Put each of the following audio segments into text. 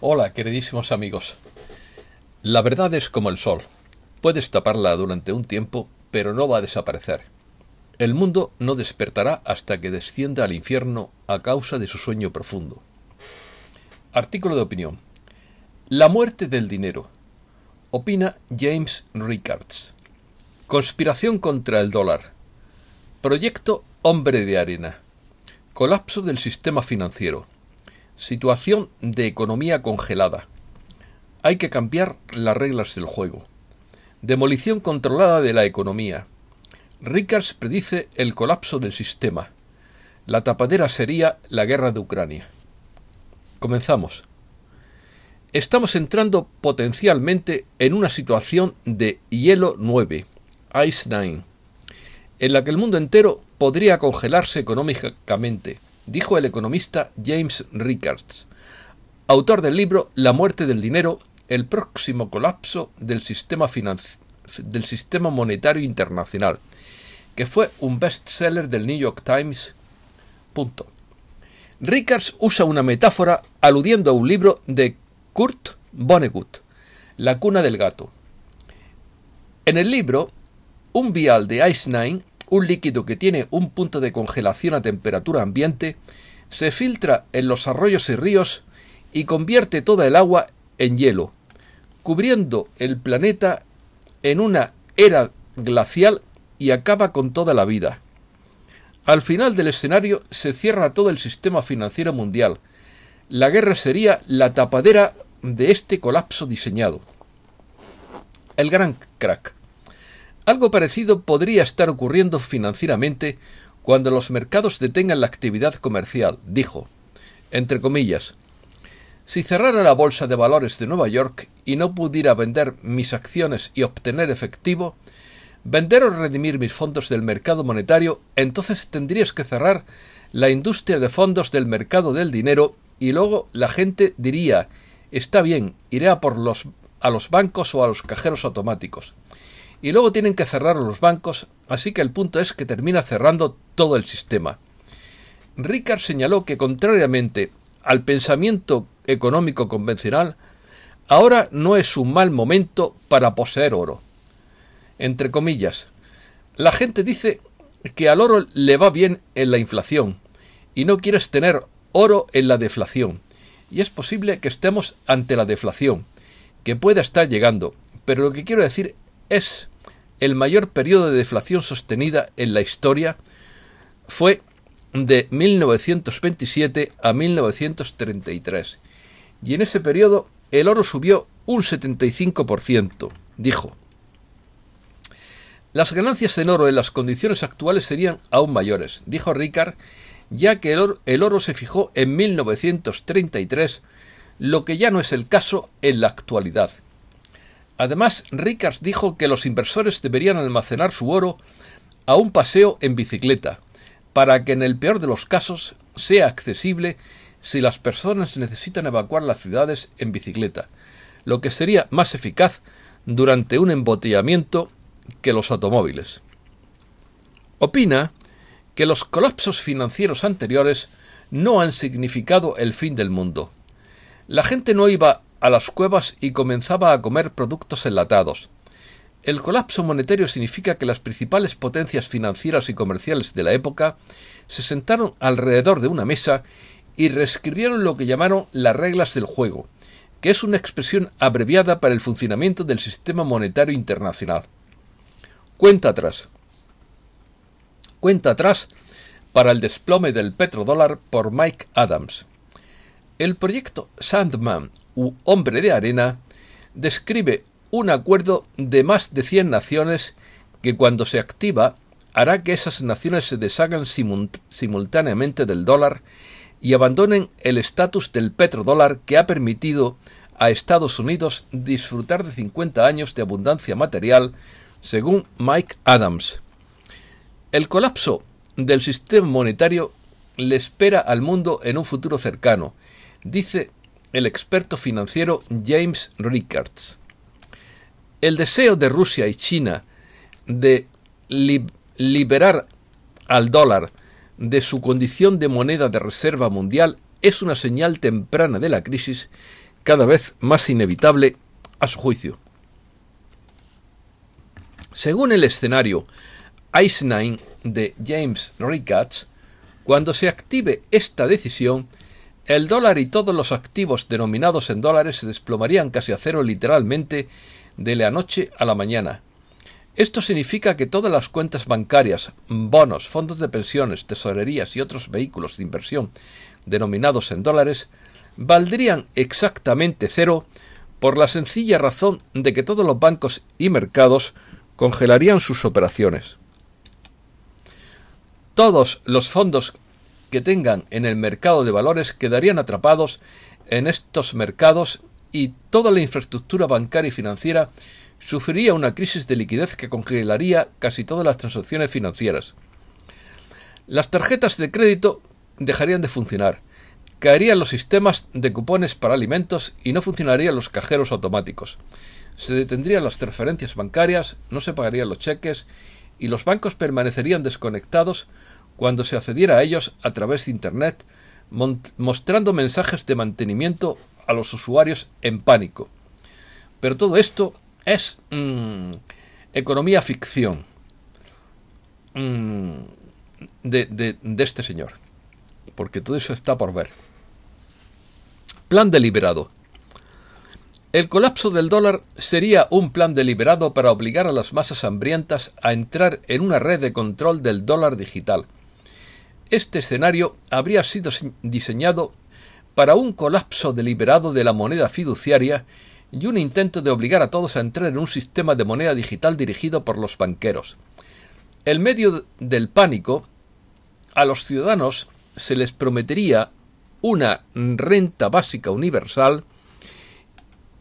Hola, queridísimos amigos. La verdad es como el sol. Puedes taparla durante un tiempo, pero no va a desaparecer. El mundo no despertará hasta que descienda al infierno a causa de su sueño profundo. Artículo de opinión. La muerte del dinero. Opina James Rickards. Conspiración contra el dólar. Proyecto Hombre de Arena. Colapso del sistema financiero. Situación de economía congelada. Hay que cambiar las reglas del juego. Demolición controlada de la economía. Rickards predice el colapso del sistema. La tapadera sería la guerra de Ucrania. Comenzamos. Estamos entrando potencialmente en una situación de hielo 9, Ice 9, en la que el mundo entero podría congelarse económicamente dijo el economista James Rickards, autor del libro La muerte del dinero, el próximo colapso del sistema, del sistema monetario internacional, que fue un bestseller del New York Times. Punto. Rickards usa una metáfora aludiendo a un libro de Kurt Vonnegut, La cuna del gato. En el libro, un vial de Ice Nine un líquido que tiene un punto de congelación a temperatura ambiente, se filtra en los arroyos y ríos y convierte toda el agua en hielo, cubriendo el planeta en una era glacial y acaba con toda la vida. Al final del escenario se cierra todo el sistema financiero mundial. La guerra sería la tapadera de este colapso diseñado. El gran crack. Algo parecido podría estar ocurriendo financieramente cuando los mercados detengan la actividad comercial, dijo. Entre comillas, si cerrara la bolsa de valores de Nueva York y no pudiera vender mis acciones y obtener efectivo, vender o redimir mis fondos del mercado monetario, entonces tendrías que cerrar la industria de fondos del mercado del dinero y luego la gente diría, está bien, iré a por a los bancos o a los cajeros automáticos y luego tienen que cerrar los bancos, así que el punto es que termina cerrando todo el sistema. Ricard señaló que contrariamente al pensamiento económico convencional, ahora no es un mal momento para poseer oro. Entre comillas, la gente dice que al oro le va bien en la inflación y no quieres tener oro en la deflación. Y es posible que estemos ante la deflación, que pueda estar llegando, pero lo que quiero decir es el mayor periodo de deflación sostenida en la historia, fue de 1927 a 1933. Y en ese periodo el oro subió un 75%, dijo. Las ganancias en oro en las condiciones actuales serían aún mayores, dijo Ricard, ya que el oro, el oro se fijó en 1933, lo que ya no es el caso en la actualidad. Además, Rickards dijo que los inversores deberían almacenar su oro a un paseo en bicicleta, para que en el peor de los casos sea accesible si las personas necesitan evacuar las ciudades en bicicleta, lo que sería más eficaz durante un embotellamiento que los automóviles. Opina que los colapsos financieros anteriores no han significado el fin del mundo. La gente no iba a las cuevas y comenzaba a comer productos enlatados. El colapso monetario significa que las principales potencias financieras y comerciales de la época se sentaron alrededor de una mesa y reescribieron lo que llamaron las reglas del juego, que es una expresión abreviada para el funcionamiento del sistema monetario internacional. Cuenta atrás. Cuenta atrás para el desplome del petrodólar por Mike Adams. El proyecto Sandman u Hombre de Arena describe un acuerdo de más de 100 naciones que cuando se activa hará que esas naciones se deshagan simultáneamente del dólar y abandonen el estatus del petrodólar que ha permitido a Estados Unidos disfrutar de 50 años de abundancia material, según Mike Adams. El colapso del sistema monetario le espera al mundo en un futuro cercano, Dice el experto financiero James Rickards, el deseo de Rusia y China de liberar al dólar de su condición de moneda de reserva mundial es una señal temprana de la crisis cada vez más inevitable a su juicio. Según el escenario Eisenstein de James Rickards, cuando se active esta decisión, el dólar y todos los activos denominados en dólares se desplomarían casi a cero literalmente de la noche a la mañana. Esto significa que todas las cuentas bancarias, bonos, fondos de pensiones, tesorerías y otros vehículos de inversión denominados en dólares valdrían exactamente cero por la sencilla razón de que todos los bancos y mercados congelarían sus operaciones. Todos los fondos que tengan en el mercado de valores quedarían atrapados en estos mercados y toda la infraestructura bancaria y financiera sufriría una crisis de liquidez que congelaría casi todas las transacciones financieras. Las tarjetas de crédito dejarían de funcionar, caerían los sistemas de cupones para alimentos y no funcionarían los cajeros automáticos. Se detendrían las transferencias bancarias, no se pagarían los cheques y los bancos permanecerían desconectados cuando se accediera a ellos a través de Internet, mostrando mensajes de mantenimiento a los usuarios en pánico. Pero todo esto es mm, economía ficción mm, de, de este señor, porque todo eso está por ver. Plan deliberado. El colapso del dólar sería un plan deliberado para obligar a las masas hambrientas a entrar en una red de control del dólar digital este escenario habría sido diseñado para un colapso deliberado de la moneda fiduciaria y un intento de obligar a todos a entrar en un sistema de moneda digital dirigido por los banqueros. En medio del pánico, a los ciudadanos se les prometería una renta básica universal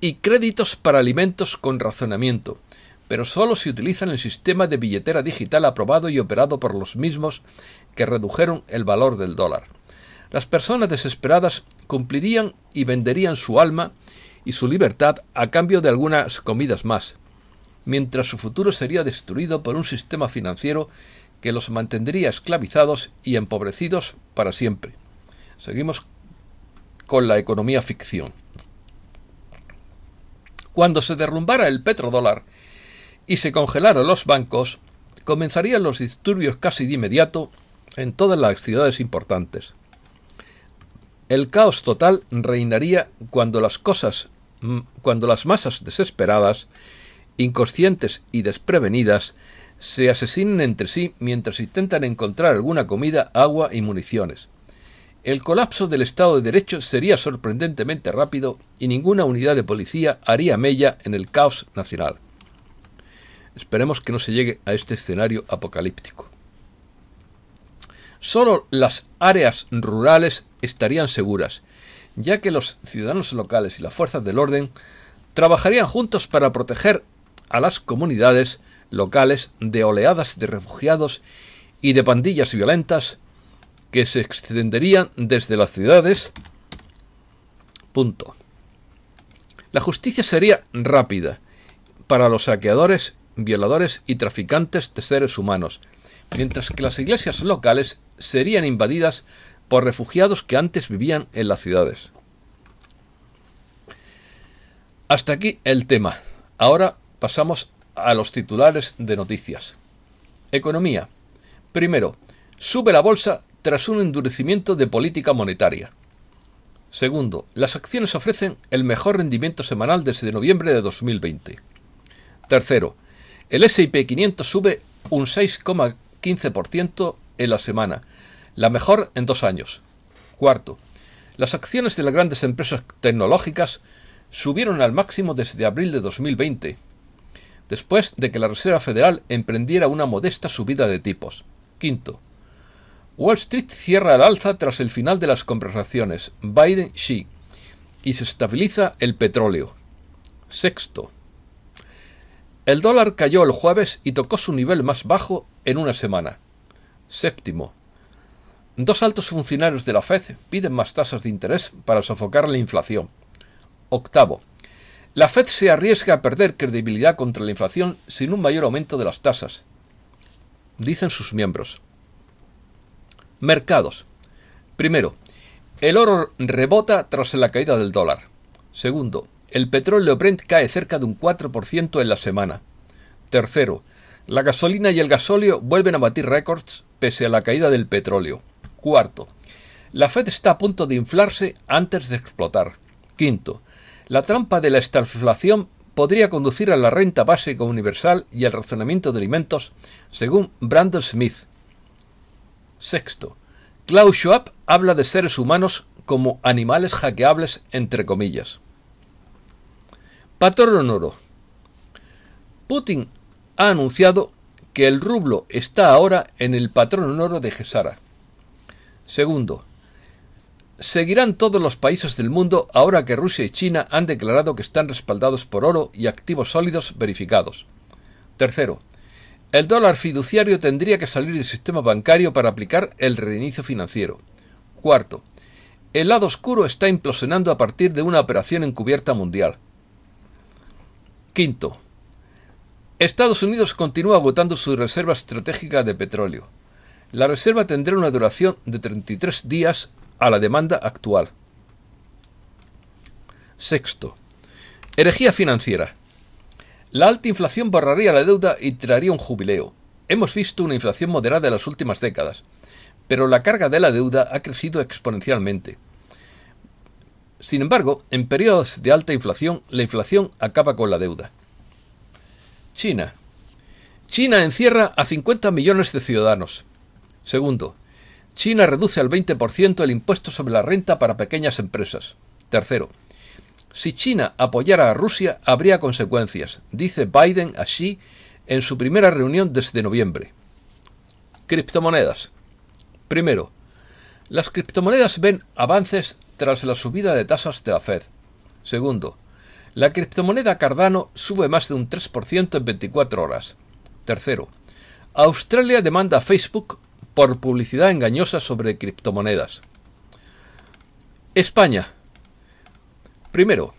y créditos para alimentos con razonamiento, pero solo si utilizan el sistema de billetera digital aprobado y operado por los mismos que redujeron el valor del dólar. Las personas desesperadas cumplirían y venderían su alma y su libertad a cambio de algunas comidas más, mientras su futuro sería destruido por un sistema financiero que los mantendría esclavizados y empobrecidos para siempre. Seguimos con la economía ficción. Cuando se derrumbara el petrodólar y se congelaran los bancos, comenzarían los disturbios casi de inmediato en todas las ciudades importantes. El caos total reinaría cuando las cosas, mm, cuando las masas desesperadas, inconscientes y desprevenidas, se asesinen entre sí mientras intentan encontrar alguna comida, agua y municiones. El colapso del Estado de Derecho sería sorprendentemente rápido y ninguna unidad de policía haría mella en el caos nacional. Esperemos que no se llegue a este escenario apocalíptico. Solo las áreas rurales estarían seguras, ya que los ciudadanos locales y las fuerzas del orden trabajarían juntos para proteger a las comunidades locales de oleadas de refugiados y de pandillas violentas que se extenderían desde las ciudades. La justicia sería rápida para los saqueadores, violadores y traficantes de seres humanos mientras que las iglesias locales serían invadidas por refugiados que antes vivían en las ciudades. Hasta aquí el tema. Ahora pasamos a los titulares de noticias. Economía. Primero, sube la bolsa tras un endurecimiento de política monetaria. Segundo, las acciones ofrecen el mejor rendimiento semanal desde noviembre de 2020. Tercero, el S&P 500 sube un 6,4%. 15% en la semana, la mejor en dos años. Cuarto, las acciones de las grandes empresas tecnológicas subieron al máximo desde abril de 2020, después de que la Reserva Federal emprendiera una modesta subida de tipos. Quinto, Wall Street cierra el alza tras el final de las conversaciones Biden-Xi y se estabiliza el petróleo. Sexto, el dólar cayó el jueves y tocó su nivel más bajo en una semana. Séptimo. Dos altos funcionarios de la Fed piden más tasas de interés para sofocar la inflación. Octavo. La Fed se arriesga a perder credibilidad contra la inflación sin un mayor aumento de las tasas, dicen sus miembros. Mercados. Primero, el oro rebota tras la caída del dólar. Segundo, el petróleo Brent cae cerca de un 4% en la semana. Tercero, la gasolina y el gasóleo vuelven a batir récords pese a la caída del petróleo. Cuarto, la Fed está a punto de inflarse antes de explotar. Quinto, la trampa de la estaflación podría conducir a la renta básica universal y al razonamiento de alimentos, según Brandon Smith. Sexto, Klaus Schwab habla de seres humanos como animales hackeables entre comillas. Patrón oro. Putin ha anunciado que el rublo está ahora en el patrón oro de Gesara. Segundo, seguirán todos los países del mundo ahora que Rusia y China han declarado que están respaldados por oro y activos sólidos verificados. Tercero, el dólar fiduciario tendría que salir del sistema bancario para aplicar el reinicio financiero. Cuarto, el lado oscuro está implosionando a partir de una operación encubierta mundial. Quinto, Estados Unidos continúa agotando su reserva estratégica de petróleo. La reserva tendrá una duración de 33 días a la demanda actual. Sexto, herejía financiera. La alta inflación borraría la deuda y traería un jubileo. Hemos visto una inflación moderada en las últimas décadas, pero la carga de la deuda ha crecido exponencialmente. Sin embargo, en periodos de alta inflación, la inflación acaba con la deuda. China. China encierra a 50 millones de ciudadanos. Segundo, China reduce al 20% el impuesto sobre la renta para pequeñas empresas. Tercero, si China apoyara a Rusia habría consecuencias, dice Biden a Xi en su primera reunión desde noviembre. Criptomonedas. Primero, las criptomonedas ven avances tras la subida de tasas de la Fed. Segundo, la criptomoneda Cardano sube más de un 3% en 24 horas. Tercero, Australia demanda a Facebook por publicidad engañosa sobre criptomonedas. España. Primero,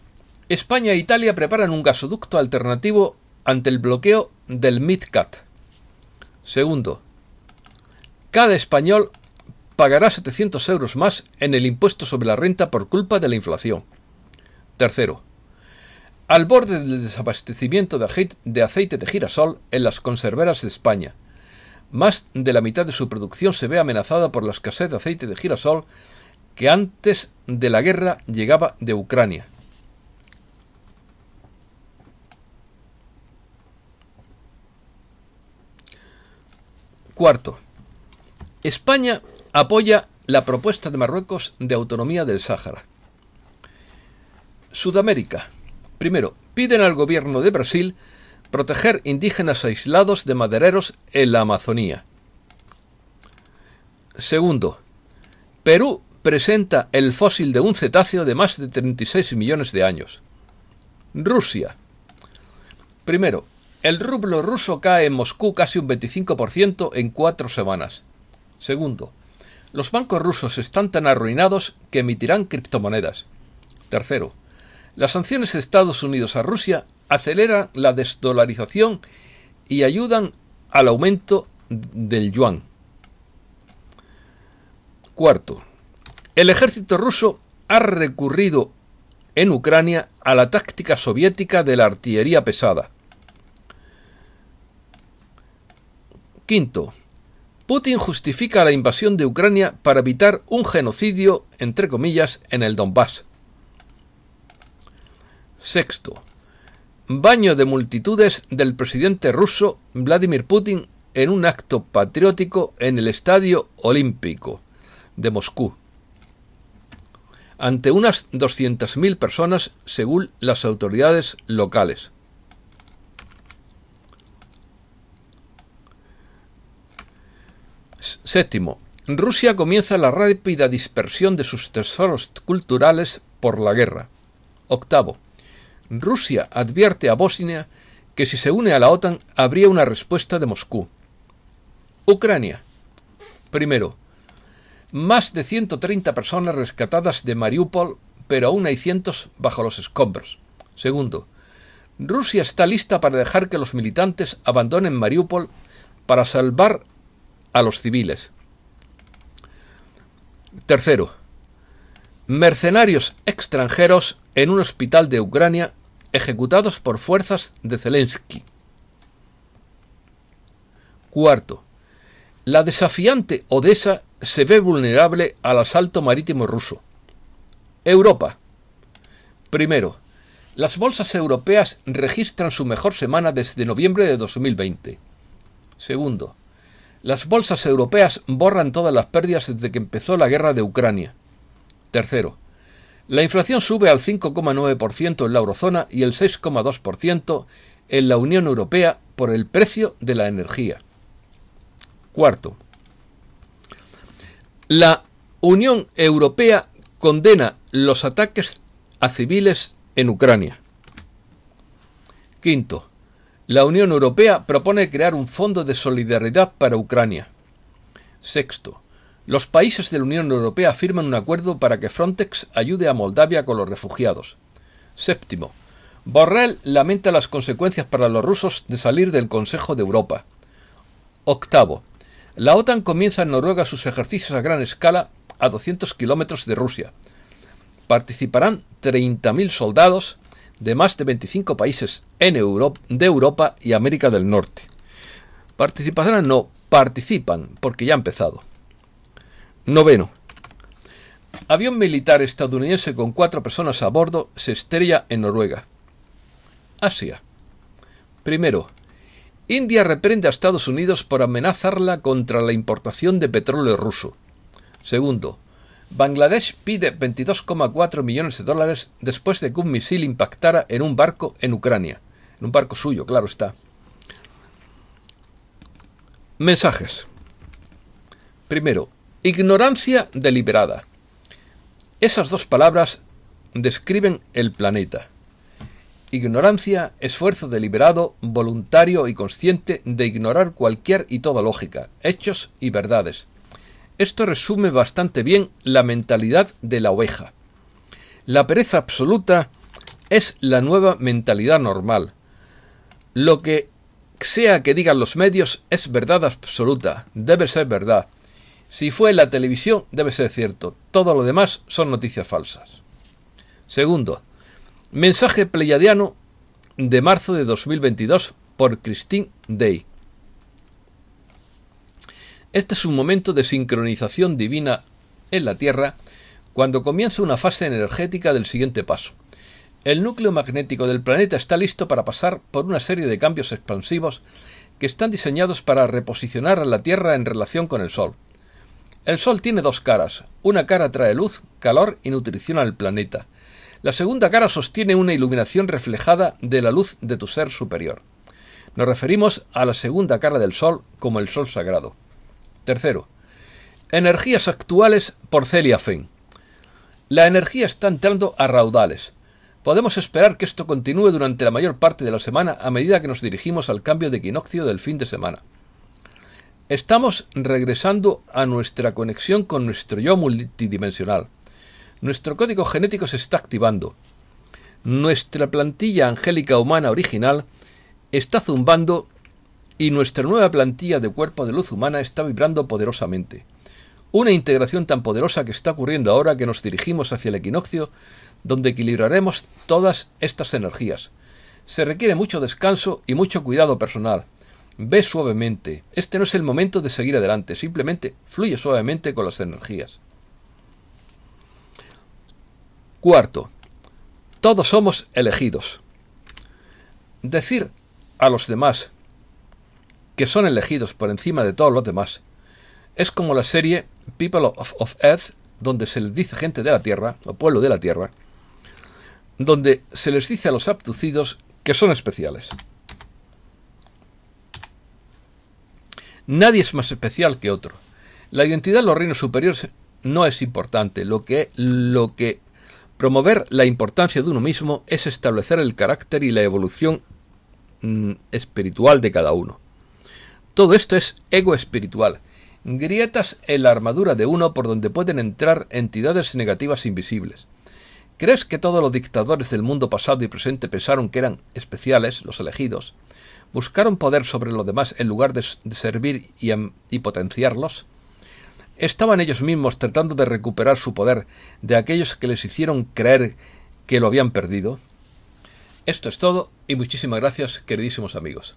España e Italia preparan un gasoducto alternativo ante el bloqueo del MidCat. Segundo, cada español pagará 700 euros más en el impuesto sobre la renta por culpa de la inflación. Tercero, al borde del desabastecimiento de aceite de girasol en las conserveras de España. Más de la mitad de su producción se ve amenazada por la escasez de aceite de girasol que antes de la guerra llegaba de Ucrania. Cuarto, España apoya la propuesta de Marruecos de autonomía del Sáhara. Sudamérica. Primero, piden al gobierno de Brasil proteger indígenas aislados de madereros en la Amazonía. Segundo, Perú presenta el fósil de un cetáceo de más de 36 millones de años. Rusia. Primero, el rublo ruso cae en Moscú casi un 25% en cuatro semanas. Segundo, los bancos rusos están tan arruinados que emitirán criptomonedas. Tercero, las sanciones de Estados Unidos a Rusia aceleran la desdolarización y ayudan al aumento del yuan. Cuarto, el ejército ruso ha recurrido en Ucrania a la táctica soviética de la artillería pesada. Quinto, Putin justifica la invasión de Ucrania para evitar un genocidio, entre comillas, en el Donbass. Sexto. Baño de multitudes del presidente ruso Vladimir Putin en un acto patriótico en el Estadio Olímpico de Moscú. Ante unas 200.000 personas según las autoridades locales. Séptimo, Rusia comienza la rápida dispersión de sus tesoros culturales por la guerra. Octavo, Rusia advierte a Bosnia que si se une a la OTAN habría una respuesta de Moscú. Ucrania. Primero, más de 130 personas rescatadas de Mariupol, pero aún hay cientos bajo los escombros. Segundo, Rusia está lista para dejar que los militantes abandonen Mariupol para salvar a los civiles. Tercero, mercenarios extranjeros en un hospital de Ucrania ejecutados por fuerzas de Zelensky. Cuarto, la desafiante Odessa se ve vulnerable al asalto marítimo ruso. Europa. Primero, las bolsas europeas registran su mejor semana desde noviembre de 2020. Segundo, las bolsas europeas borran todas las pérdidas desde que empezó la guerra de Ucrania. Tercero, la inflación sube al 5,9% en la eurozona y el 6,2% en la Unión Europea por el precio de la energía. Cuarto, la Unión Europea condena los ataques a civiles en Ucrania. Quinto, la Unión Europea propone crear un fondo de solidaridad para Ucrania. Sexto. Los países de la Unión Europea firman un acuerdo para que Frontex ayude a Moldavia con los refugiados. Séptimo. Borrell lamenta las consecuencias para los rusos de salir del Consejo de Europa. Octavo. La OTAN comienza en Noruega sus ejercicios a gran escala a 200 kilómetros de Rusia. Participarán 30.000 soldados, de más de 25 países en de Europa y América del Norte. Participaciones no, participan, porque ya ha empezado. Noveno. Avión militar estadounidense con cuatro personas a bordo se estrella en Noruega. Asia. Primero. India reprende a Estados Unidos por amenazarla contra la importación de petróleo ruso. Segundo, Bangladesh pide 22,4 millones de dólares después de que un misil impactara en un barco en Ucrania. En un barco suyo, claro está. Mensajes. Primero, ignorancia deliberada. Esas dos palabras describen el planeta. Ignorancia, esfuerzo deliberado, voluntario y consciente de ignorar cualquier y toda lógica, hechos y verdades. Esto resume bastante bien la mentalidad de la oveja. La pereza absoluta es la nueva mentalidad normal. Lo que sea que digan los medios es verdad absoluta, debe ser verdad. Si fue la televisión, debe ser cierto. Todo lo demás son noticias falsas. Segundo, mensaje pleiadiano de marzo de 2022 por Christine Day. Este es un momento de sincronización divina en la Tierra cuando comienza una fase energética del siguiente paso. El núcleo magnético del planeta está listo para pasar por una serie de cambios expansivos que están diseñados para reposicionar a la Tierra en relación con el Sol. El Sol tiene dos caras. Una cara trae luz, calor y nutrición al planeta. La segunda cara sostiene una iluminación reflejada de la luz de tu ser superior. Nos referimos a la segunda cara del Sol como el Sol sagrado. Tercero, energías actuales por Celia Fenn. La energía está entrando a raudales. Podemos esperar que esto continúe durante la mayor parte de la semana a medida que nos dirigimos al cambio de equinoccio del fin de semana. Estamos regresando a nuestra conexión con nuestro yo multidimensional. Nuestro código genético se está activando. Nuestra plantilla angélica humana original está zumbando y nuestra nueva plantilla de cuerpo de luz humana está vibrando poderosamente. Una integración tan poderosa que está ocurriendo ahora que nos dirigimos hacia el equinoccio, donde equilibraremos todas estas energías. Se requiere mucho descanso y mucho cuidado personal. Ve suavemente. Este no es el momento de seguir adelante, simplemente fluye suavemente con las energías. Cuarto, todos somos elegidos. Decir a los demás, que son elegidos por encima de todos los demás, es como la serie People of, Earth, donde se les dice gente de la Tierra, o pueblo de la Tierra, donde se les dice a los abducidos que son especiales. Nadie es más especial que otro. La identidad de los reinos superiores no es importante. Lo que, lo que promover la importancia de uno mismo es establecer el carácter y la evolución mm, espiritual de cada uno. Todo esto es ego espiritual, grietas en la armadura de uno por donde pueden entrar entidades negativas invisibles. ¿Crees que todos los dictadores del mundo pasado y presente pensaron que eran especiales, los elegidos? ¿Buscaron poder sobre los demás en lugar de, servir y, potenciarlos? ¿Estaban ellos mismos tratando de recuperar su poder de aquellos que les hicieron creer que lo habían perdido? Esto es todo y muchísimas gracias, queridísimos amigos.